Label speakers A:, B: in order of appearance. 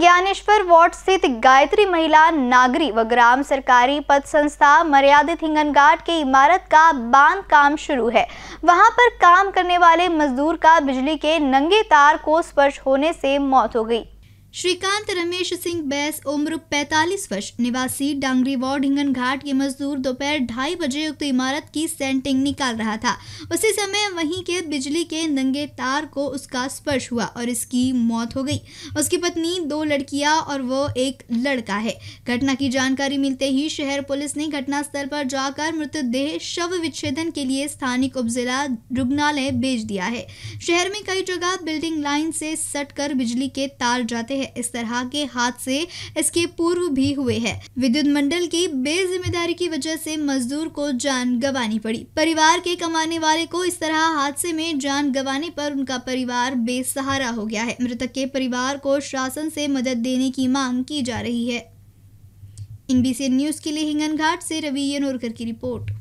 A: Dnyaneshwar ward स्थित गायत्री महिला नागरी व ग्राम सरकारी पद संस्था मर्यादित घाट की इमारत का बांध काम शुरू है वहां पर काम करने वाले मजदूर का बिजली के नंगे तार को स्पर्श होने से मौत हो गई श्रीकांत रमेश सिंह बैस उम्र 45 वर्ष निवासी डांगरी वार्ड हिंगन घाट के मजदूर दोपहर ढाई बजे उक्त इमारत की सेंटिंग निकाल रहा था उसी समय वहीं के बिजली के नंगे तार को उसका स्पर्श हुआ और इसकी मौत हो गई उसकी पत्नी दो लड़कियां और वो एक लड़का है घटना की जानकारी मिलते ही शहर पुलिस ने घटनास्थल पर जाकर मृतदेह शव विच्छेदन के लिए स्थानीय उपजिला रुग्णालय भेज दिया है शहर में कई जगह बिल्डिंग लाइन से सट बिजली के तार जाते हैं है इस तरह के हादसे इसके पूर्व भी हुए हैं विद्युत मंडल की बेजिम्मेदारी की वजह से मजदूर को जान गंवानी पड़ी परिवार के कमाने वाले को इस तरह हादसे में जान गंवाने पर उनका परिवार बेसहारा हो गया है मृतक के परिवार को शासन से मदद देने की मांग की जा रही है इनबीसी न्यूज के लिए हिंगन घाट से रवि यनोरकर की रिपोर्ट